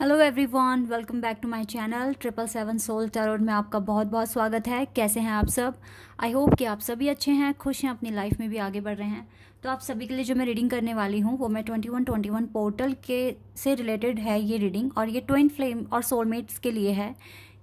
hello everyone welcome back to my channel triple seven soul tarot में आपका बहुत बहुत स्वागत है कैसे हैं आप सब आई होप कि आप सभी अच्छे हैं खुश हैं अपनी लाइफ में भी आगे बढ़ रहे हैं तो आप सभी के लिए जो मैं रीडिंग करने वाली हूँ वो मैं twenty one twenty one portal के से रिलेटेड है ये रीडिंग और ये ट्वेंट फ्लेम और सोलमेट्स के लिए है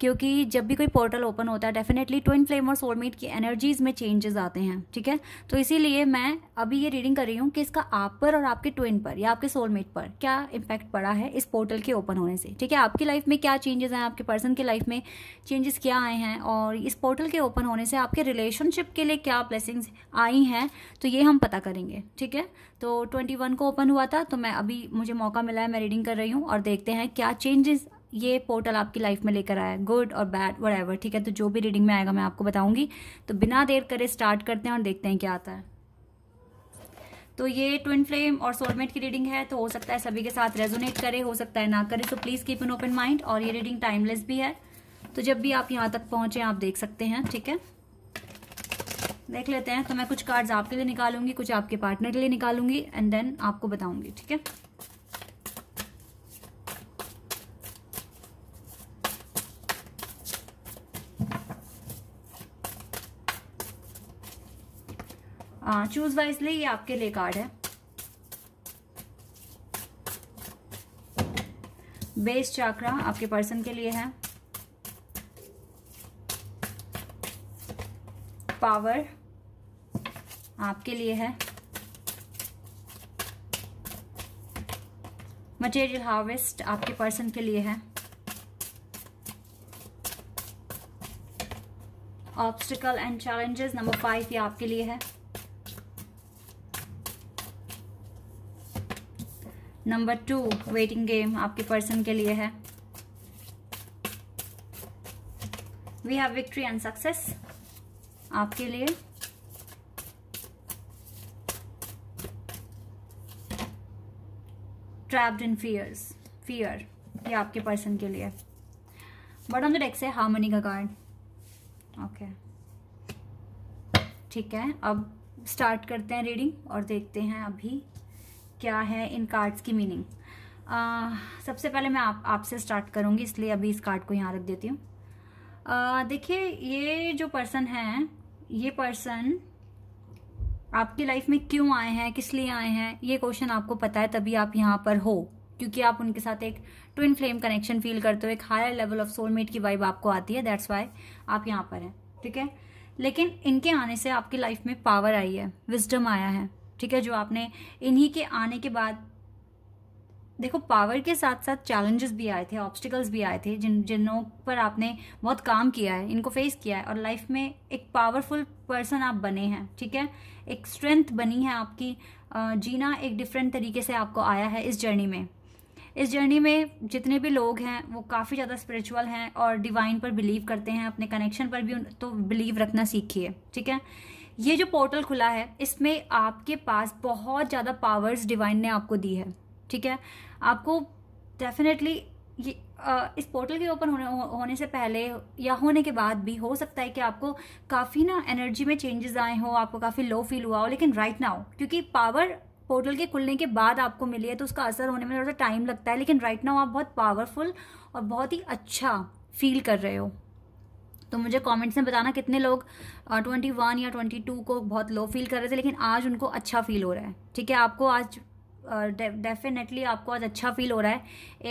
क्योंकि जब भी कोई पोर्टल ओपन होता है डेफिनेटली ट्विन फ्लेम और सोलमेट की एनर्जीज में चेंजेस आते हैं ठीक है तो इसीलिए मैं अभी ये रीडिंग कर रही हूँ कि इसका आप पर और आपके ट्विन पर या आपके सोलमेट पर क्या इम्पैक्ट पड़ा है इस पोर्टल के ओपन होने से ठीक है आपकी लाइफ में क्या चेंजेस हैं आपके पर्सन की लाइफ में चेंजेस क्या आए हैं और इस पोर्टल के ओपन होने से आपके रिलेशनशिप के लिए क्या ब्लेसिंग्स आई हैं तो ये हम पता करेंगे ठीक है तो ट्वेंटी को ओपन हुआ था तो मैं अभी मुझे मौका मिला है मैं रीडिंग कर रही हूँ और देखते हैं क्या चेंजेस ये पोर्टल आपकी लाइफ में लेकर आया गुड और बैड वट ठीक है तो जो भी रीडिंग में आएगा मैं आपको बताऊंगी तो बिना देर करे स्टार्ट करते हैं और देखते हैं क्या आता है तो ये ट्विन फ्लेम और सोलमेट की रीडिंग है तो हो सकता है सभी के साथ रेजोनेट करे हो सकता है ना करे तो please keep an open mind और ये रीडिंग टाइमलेस भी है तो जब भी आप यहां तक पहुंचे आप देख सकते हैं ठीक है देख लेते हैं तो मैं कुछ कार्ड्स आपके लिए निकालूंगी कुछ आपके पार्टनर के लिए निकालूंगी एंड देन आपको बताऊंगी ठीक है चूज वाइजली ये आपके लिए कार्ड है बेस चाक्रा आपके पर्सन के लिए है पावर आपके लिए है मटेरियल हार्वेस्ट आपके पर्सन के लिए है obstacle and challenges number five ये आपके लिए है नंबर टू वेटिंग गेम आपके पर्सन के लिए है we have victory and success आपके लिए ट्रैप्ड इन फियर्स फियर ये आपके पर्सन के लिए ऑन द डेक्स है हार्मनी का कार्ड ओके ठीक है अब स्टार्ट करते हैं रीडिंग और देखते हैं अभी क्या है इन कार्ड्स की मीनिंग uh, सबसे पहले मैं आप आपसे स्टार्ट करूँगी इसलिए अभी इस कार्ड को यहाँ रख देती हूँ uh, देखिए ये जो पर्सन है ये पर्सन आपकी लाइफ में क्यों आए हैं किस लिए आए हैं ये क्वेश्चन आपको पता है तभी आप यहाँ पर हो क्योंकि आप उनके साथ एक ट्विन फ्लेम कनेक्शन फील करते हो एक हायर लेवल ऑफ सोलमेट की वाइब आपको आती है दैट्स वाई आप यहाँ पर हैं ठीक है लेकिन इनके आने से आपकी लाइफ में पावर आई है विजडम आया है ठीक है जो आपने इन्हीं के आने के बाद देखो पावर के साथ साथ चैलेंजेस भी आए थे ऑब्स्टिकल्स भी आए थे जिन जिनों पर आपने बहुत काम किया है इनको फेस किया है और लाइफ में एक पावरफुल पर्सन आप बने हैं ठीक है एक स्ट्रेंथ बनी है आपकी जीना एक डिफरेंट तरीके से आपको आया है इस जर्नी में इस जर्नी में जितने भी लोग हैं वो काफ़ी ज़्यादा स्पिरिचुअल हैं और डिवाइन पर बिलीव करते हैं अपने कनेक्शन पर भी तो बिलीव रखना सीखिए ठीक है ये जो पोर्टल खुला है इसमें आपके पास बहुत ज़्यादा पावर्स डिवाइन ने आपको दी है ठीक है आपको डेफिनेटली ये आ, इस पोर्टल के ओपन होने हो, होने से पहले या होने के बाद भी हो सकता है कि आपको काफ़ी ना एनर्जी में चेंजेस आए हो आपको काफ़ी लो फील हुआ हो लेकिन राइट नाउ क्योंकि पावर पोर्टल के खुलने के बाद आपको मिली है तो उसका असर होने में थोड़ा सा टाइम लगता है लेकिन राइट नाउ आप बहुत पावरफुल और बहुत ही अच्छा फील कर रहे हो तो मुझे कमेंट्स में बताना कितने लोग ट्वेंटी वन या ट्वेंटी टू को बहुत लो फील कर रहे थे लेकिन आज उनको अच्छा फील हो रहा है ठीक है आपको आज डेफिनेटली आपको आज अच्छा फील हो रहा है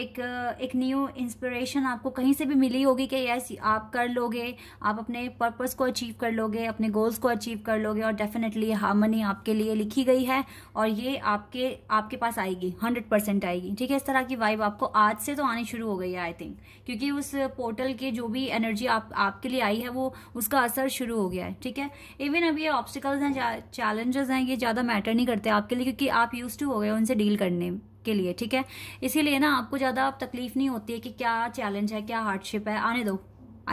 एक एक न्यू इंस्पिरेशन आपको कहीं से भी मिली होगी कि यस आप कर लोगे आप अपने पर्पस को अचीव कर लोगे अपने गोल्स को अचीव कर लोगे और डेफिनेटली हार्मनी आपके लिए लिखी गई है और ये आपके आपके पास आएगी हंड्रेड परसेंट आएगी ठीक है इस तरह की वाइब आपको आज से तो आनी शुरू हो गई है आई थिंक क्योंकि उस पोर्टल के जो भी एनर्जी आप आपके लिए आई है वो उसका असर शुरू हो गया है ठीक है इवन अब ये ऑब्स्टिकल्स हैं चैलेंजेस हैं ये ज़्यादा मैटर नहीं करते आपके लिए क्योंकि आप यूज टू हो गए उनसे डील करने के लिए ठीक है इसीलिए ना आपको ज़्यादा आप तकलीफ नहीं होती है कि क्या चैलेंज है क्या हार्डशिप है आने दो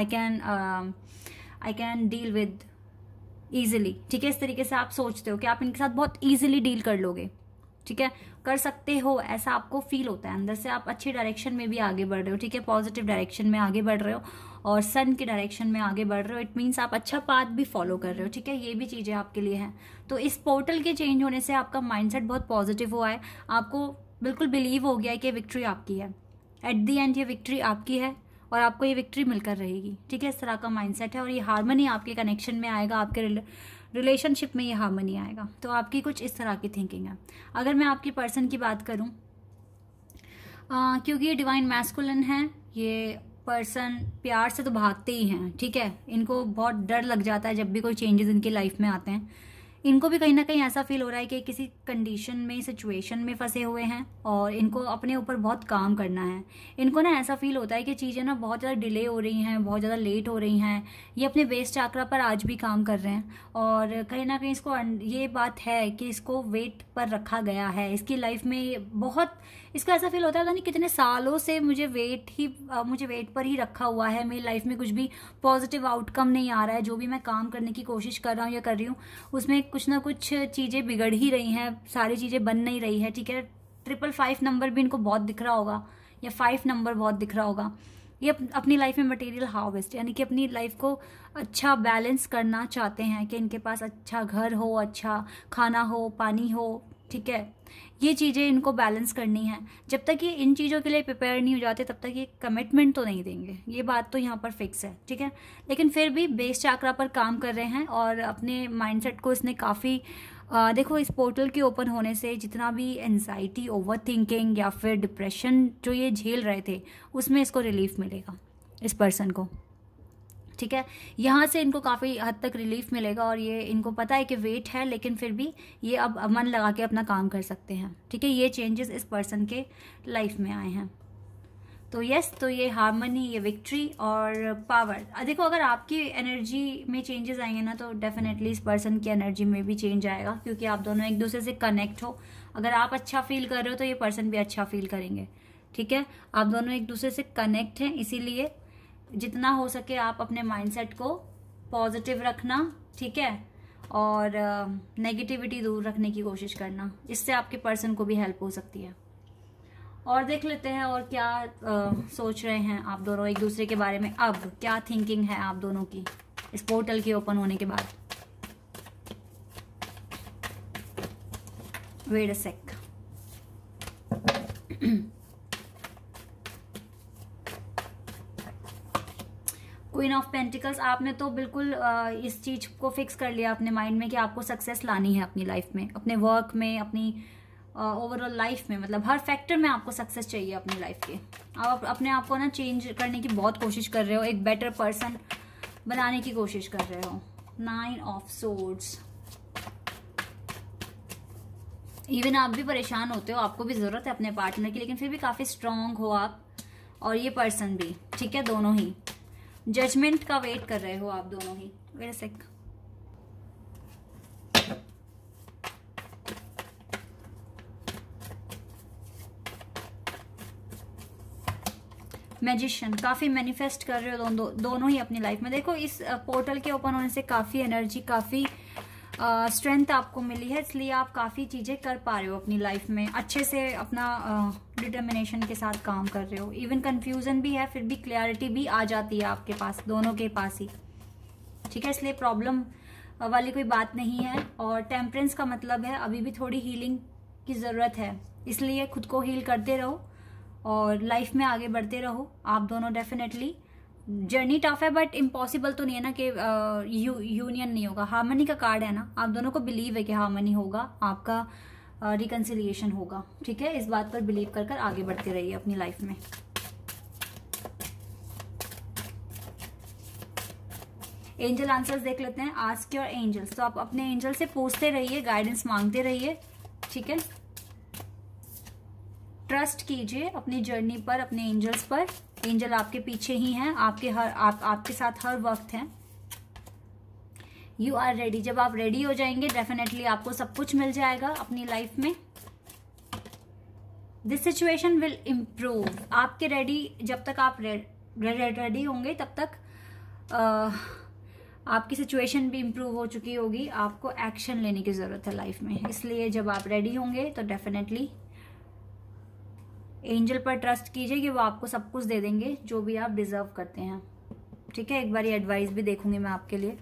I can I can deal with easily ठीक है इस तरीके से आप सोचते हो कि आप इनके साथ बहुत ईजिली डील कर लोगे ठीक है कर सकते हो ऐसा आपको फील होता है अंदर से आप अच्छी डायरेक्शन में भी आगे बढ़ रहे हो ठीक है पॉजिटिव डायरेक्शन में आगे बढ़ रहे हो और सन के डायरेक्शन में आगे बढ़ रहे हो इट मीन्स आप अच्छा पाथ भी फॉलो कर रहे हो ठीक है ये भी चीज़ें आपके लिए हैं तो इस पोर्टल के चेंज होने से आपका माइंड बहुत पॉजिटिव हुआ है आपको बिल्कुल बिलीव हो गया है कि विक्ट्री आपकी है एट दी एंड ये विक्ट्री आपकी है और आपको ये विक्ट्री मिलकर रहेगी ठीक है इस तरह का माइंडसेट है और ये हारमोनी आपके कनेक्शन में आएगा आपके रिलेशनशिप में ये हार्मनी आएगा तो आपकी कुछ इस तरह की थिंकिंग है अगर मैं आपकी पर्सन की बात करूँ क्योंकि ये डिवाइन मैस्कुलन है ये पर्सन प्यार से तो भागते ही हैं ठीक है इनको बहुत डर लग जाता है जब भी कोई चेंजेस इनकी लाइफ में आते हैं इनको भी कहीं ना कहीं ऐसा फील हो रहा है कि किसी कंडीशन में सिचुएशन में फंसे हुए हैं और इनको अपने ऊपर बहुत काम करना है इनको ना ऐसा फील होता है कि चीज़ें ना बहुत ज़्यादा डिले हो रही हैं बहुत ज़्यादा लेट हो रही हैं ये अपने वेस्ट चाकरा पर आज भी काम कर रहे हैं और कहीं ना कहीं इसको ये बात है कि इसको वेट पर रखा गया है इसकी लाइफ में बहुत इसको ऐसा फील होता है पता नहीं कितने सालों से मुझे वेट ही मुझे वेट पर ही रखा हुआ है मेरी लाइफ में कुछ भी पॉजिटिव आउटकम नहीं आ रहा है जो भी मैं काम करने की कोशिश कर रहा हूँ या कर रही हूँ उसमें कुछ ना कुछ चीज़ें बिगड़ ही रही हैं सारी चीज़ें बन नहीं रही है ठीक है ट्रिपल फाइव नंबर भी इनको बहुत दिख रहा होगा या फाइव नंबर बहुत दिख रहा होगा ये अपनी लाइफ में मटेरियल हार्वेस्ट यानी कि अपनी लाइफ को अच्छा बैलेंस करना चाहते हैं कि इनके पास अच्छा घर हो अच्छा खाना हो पानी हो ठीक है ये चीज़ें इनको बैलेंस करनी है जब तक ये इन चीज़ों के लिए प्रिपेयर नहीं हो जाते तब तक ये कमिटमेंट तो नहीं देंगे ये बात तो यहाँ पर फिक्स है ठीक है लेकिन फिर भी बेस चाकरा पर काम कर रहे हैं और अपने माइंडसेट को इसने काफ़ी आ, देखो इस पोर्टल के ओपन होने से जितना भी एनजाइटी ओवर थिंकिंग या फिर डिप्रेशन जो ये झेल रहे थे उसमें इसको रिलीफ मिलेगा इस पर्सन को ठीक है यहाँ से इनको काफ़ी हद तक रिलीफ मिलेगा और ये इनको पता है कि वेट है लेकिन फिर भी ये अब मन लगा के अपना काम कर सकते हैं ठीक है ये चेंजेस इस पर्सन के लाइफ में आए हैं तो यस तो ये हारमनी ये विक्ट्री और पावर देखो अगर आपकी एनर्जी में चेंजेस आएंगे ना तो डेफिनेटली इस पर्सन की एनर्जी में भी चेंज आएगा क्योंकि आप दोनों एक दूसरे से कनेक्ट हो अगर आप अच्छा फील कर रहे हो तो ये पर्सन भी अच्छा फील करेंगे ठीक है आप दोनों एक दूसरे से कनेक्ट हैं इसीलिए जितना हो सके आप अपने माइंडसेट को पॉजिटिव रखना ठीक है और नेगेटिविटी दूर रखने की कोशिश करना इससे आपके पर्सन को भी हेल्प हो सकती है और देख लेते हैं और क्या आ, सोच रहे हैं आप दोनों एक दूसरे के बारे में अब क्या थिंकिंग है आप दोनों की इस पोर्टल के ओपन होने के बाद wait a sec queen of pentacles आपने तो बिल्कुल इस चीज़ को फिक्स कर लिया अपने माइंड में कि आपको सक्सेस लानी है अपनी लाइफ में अपने वर्क में अपनी ओवरऑल लाइफ में मतलब हर फैक्टर में आपको सक्सेस चाहिए अपनी लाइफ के आप अपने आप को ना चेंज करने की बहुत कोशिश कर रहे हो एक बेटर पर्सन बनाने की कोशिश कर रहे हो नाइन ऑफ सोर्ड्स इवन आप भी परेशान होते हो आपको भी ज़रूरत है अपने पार्टनर की लेकिन फिर भी काफ़ी स्ट्रांग हो आप और ये पर्सन भी ठीक है दोनों ही जजमेंट का वेट कर रहे हो आप दोनों ही वेट सेक मैजिशियन काफ़ी मैनिफेस्ट कर रहे हो दोनों दोनों ही अपनी लाइफ में देखो इस पोर्टल के ओपन होने से काफ़ी एनर्जी काफ़ी स्ट्रेंथ आपको मिली है इसलिए आप काफ़ी चीज़ें कर पा रहे हो अपनी लाइफ में अच्छे से अपना डिटर्मिनेशन के साथ काम कर रहे हो इवन कन्फ्यूज़न भी है फिर भी क्लैरिटी भी आ जाती है आपके पास दोनों के पास ही ठीक है इसलिए प्रॉब्लम वाली कोई बात नहीं है और टेम्परेंस का मतलब है अभी भी थोड़ी हीलिंग की ज़रूरत है इसलिए खुद को हील करते रहो और लाइफ में आगे बढ़ते रहो आप दोनों डेफिनेटली जर्नी टफ है बट इम्पॉसिबल तो नहीं है ना कि यूनियन uh, नहीं होगा हार्मनी का कार्ड है ना आप दोनों को बिलीव है कि हार्मनी होगा आपका रिकन्सिलियेशन uh, होगा ठीक है इस बात पर बिलीव कर कर आगे बढ़ते रहिए अपनी लाइफ में एंजल आंसर्स देख लेते हैं आस्क योर एंजल्स तो आप अपने एंजल से पूछते रहिए गाइडेंस मांगते रहिए ठीक है ट्रस्ट कीजिए अपनी जर्नी पर अपने एंजल्स पर एंजल आपके पीछे ही हैं आपके हर आप आपके साथ हर वक्त हैं यू आर रेडी जब आप रेडी हो जाएंगे डेफिनेटली आपको सब कुछ मिल जाएगा अपनी लाइफ में दिस सिचुएशन विल इम्प्रूव आपके रेडी जब तक आप रेडी होंगे तब तक आ, आपकी सिचुएशन भी इम्प्रूव हो चुकी होगी आपको एक्शन लेने की ज़रूरत है लाइफ में इसलिए जब आप रेडी होंगे तो डेफिनेटली एंजल पर ट्रस्ट कीजिए कि वो आपको सब कुछ दे देंगे जो भी आप डिजर्व करते हैं ठीक है एक बार ये एडवाइस भी देखूंगी मैं आपके लिए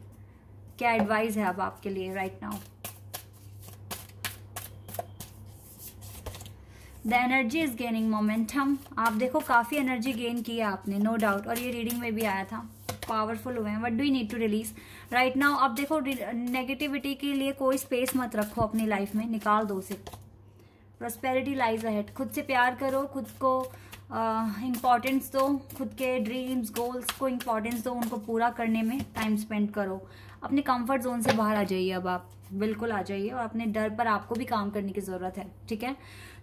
क्या एडवाइस है अब आपके लिए right now the energy is gaining momentum आप देखो काफ़ी एनर्जी गेन की है आपने नो no डाउट और ये रीडिंग में भी आया था पावरफुल हुए हैं what do need to release right now आप देखो नेगेटिविटी के लिए कोई स्पेस मत रखो अपनी लाइफ में निकाल दो उसे प्रोस्पेरिटी लाइज अहेड खुद से प्यार करो खुद को इम्पॉर्टेंस दो खुद के ड्रीम्स गोल्स को इम्पॉर्टेंस दो उनको पूरा करने में टाइम स्पेंड करो अपने कंफर्ट जोन से बाहर आ जाइए अब आप बिल्कुल आ जाइए और अपने डर पर आपको भी काम करने की ज़रूरत है ठीक है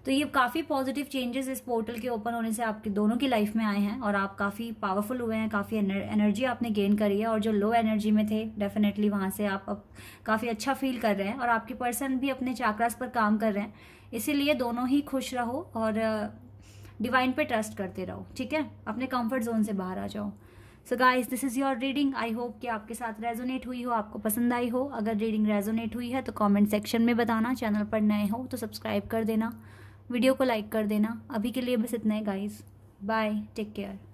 तो ये काफ़ी पॉजिटिव चेंजेस इस पोर्टल के ओपन होने से आपके दोनों की लाइफ में आए हैं और आप काफ़ी पावरफुल हुए हैं काफ़ी एनर्जी आपने गेन करी है और जो लो एनर्जी में थे डेफिनेटली वहाँ से आप अब काफ़ी अच्छा फील कर रहे हैं और आपके पर्सन भी अपने चाक्रास पर काम कर रहे हैं इसीलिए दोनों ही खुश रहो और डिवाइन पे ट्रस्ट करते रहो ठीक है अपने कंफर्ट जोन से बाहर आ जाओ so guys this is your reading I hope कि आपके साथ रेजोनेट हुई हो आपको पसंद आई हो अगर रीडिंग रेजोनेट हुई है तो कॉमेंट सेक्शन में बताना चैनल पर नए हो तो सब्सक्राइब कर देना वीडियो को लाइक कर देना अभी के लिए बस इतना ही गाइज बाय टेक केयर